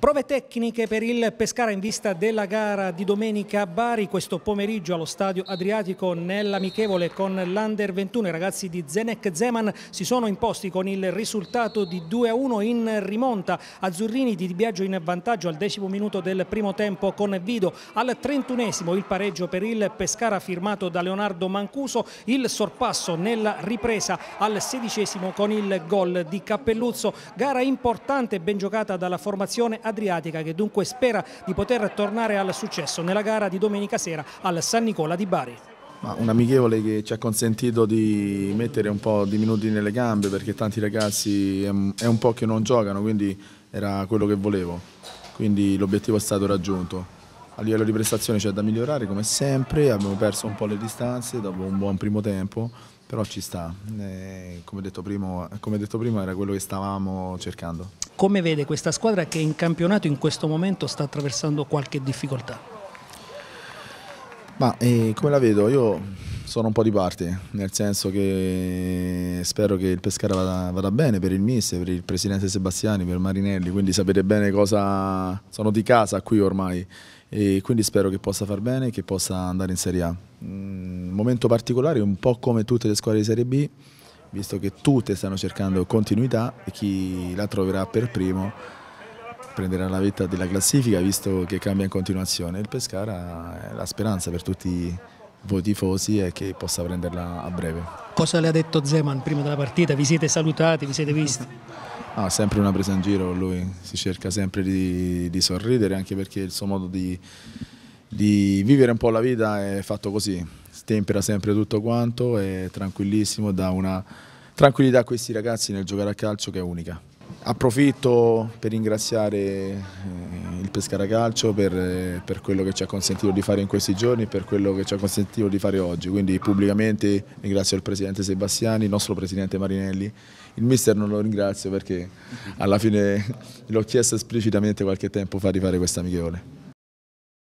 Prove tecniche per il Pescara in vista della gara di domenica a Bari questo pomeriggio allo stadio Adriatico nell'amichevole con l'Under 21. I ragazzi di Zenek Zeman si sono imposti con il risultato di 2 a 1 in rimonta. Azzurrini di Di Biagio in vantaggio al decimo minuto del primo tempo con Vido. Al trentunesimo il pareggio per il Pescara firmato da Leonardo Mancuso. Il sorpasso nella ripresa al sedicesimo con il gol di Cappelluzzo. Gara importante ben giocata dalla formazione Adriatica che dunque spera di poter tornare al successo nella gara di domenica sera al San Nicola di Bari. un amichevole che ci ha consentito di mettere un po' di minuti nelle gambe perché tanti ragazzi è un po' che non giocano, quindi era quello che volevo. Quindi l'obiettivo è stato raggiunto. A livello di prestazione c'è da migliorare come sempre, abbiamo perso un po' le distanze dopo un buon primo tempo, però ci sta. Eh, come, detto prima, come detto prima era quello che stavamo cercando come vede questa squadra che in campionato in questo momento sta attraversando qualche difficoltà? Ma eh, come la vedo? Io sono un po' di parte, nel senso che spero che il Pescara vada, vada bene per il mister, per il presidente Sebastiani, per Marinelli, quindi sapete bene cosa sono di casa qui ormai e quindi spero che possa far bene e che possa andare in Serie A. Un mm, momento particolare, un po' come tutte le squadre di Serie B, visto che tutte stanno cercando continuità e chi la troverà per primo prenderà la vetta della classifica visto che cambia in continuazione. Il Pescara è la speranza per tutti voi tifosi e che possa prenderla a breve. Cosa le ha detto Zeman prima della partita? Vi siete salutati, vi siete visti? Ah, sempre una presa in giro con lui, si cerca sempre di, di sorridere anche perché il suo modo di, di vivere un po' la vita è fatto così, si tempera sempre tutto quanto e tranquillissimo, dà una tranquillità a questi ragazzi nel giocare a calcio che è unica. Approfitto per ringraziare eh, il Pescara Calcio per, eh, per, quello che ci ha consentito di fare in questi giorni e per quello che ci ha consentito di fare oggi. Quindi pubblicamente ringrazio il Presidente Sebastiani, il nostro Presidente Marinelli. Il mister non lo ringrazio perché alla fine l'ho chiesto esplicitamente qualche tempo fa di fare questa amichevole.